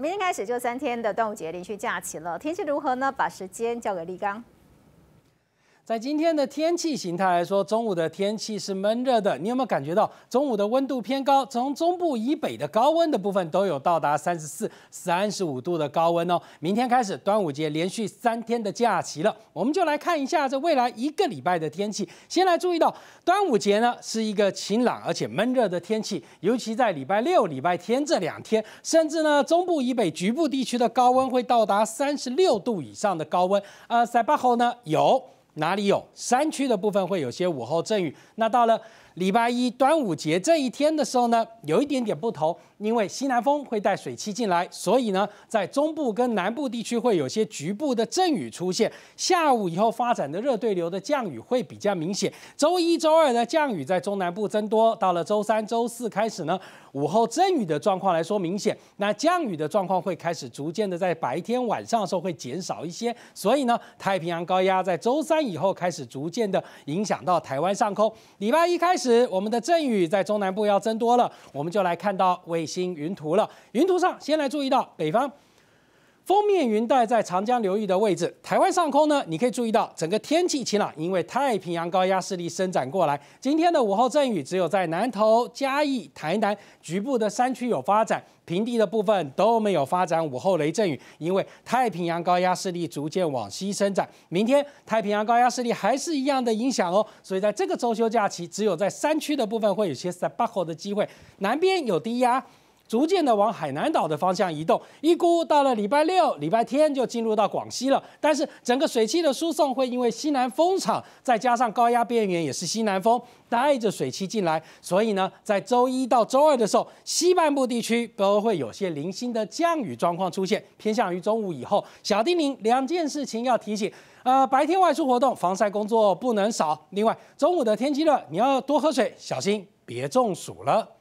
明天开始就三天的端午节连续假期了，天气如何呢？把时间交给立刚。在今天的天气形态来说，中午的天气是闷热的。你有没有感觉到中午的温度偏高？从中部以北的高温的部分都有到达三十四、三十五度的高温哦。明天开始端午节连续三天的假期了，我们就来看一下这未来一个礼拜的天气。先来注意到，端午节呢是一个晴朗而且闷热的天气，尤其在礼拜六、礼拜天这两天，甚至呢中部以北局部地区的高温会到达三十六度以上的高温。呃，塞巴后呢有。哪里有山区的部分会有些午后阵雨。那到了礼拜一端午节这一天的时候呢，有一点点不同，因为西南风会带水汽进来，所以呢，在中部跟南部地区会有些局部的阵雨出现。下午以后发展的热对流的降雨会比较明显。周一周二的降雨在中南部增多，到了周三、周四开始呢，午后阵雨的状况来说明显。那降雨的状况会开始逐渐的在白天晚上的时候会减少一些，所以呢，太平洋高压在周三。以后开始逐渐的影响到台湾上空。礼拜一开始，我们的阵雨在中南部要增多了，我们就来看到卫星云图了。云图上先来注意到北方。封面云带在长江流域的位置，台湾上空呢？你可以注意到整个天气晴朗，因为太平洋高压势力伸展过来。今天的午后阵雨只有在南投、嘉义、台南局部的山区有发展，平地的部分都没有发展午后雷阵雨，因为太平洋高压势力逐渐往西伸展。明天太平洋高压势力还是一样的影响哦，所以在这个中秋假期，只有在山区的部分会有些在巴河的机会。南边有低压。逐渐的往海南岛的方向移动，一估到了礼拜六、礼拜天就进入到广西了。但是整个水汽的输送会因为西南风场，再加上高压边缘也是西南风带着水汽进来，所以呢，在周一到周二的时候，西半部地区都会有些零星的降雨状况出现，偏向于中午以后。小叮咛，两件事情要提醒：呃，白天外出活动，防晒工作不能少；另外，中午的天气热，你要多喝水，小心别中暑了。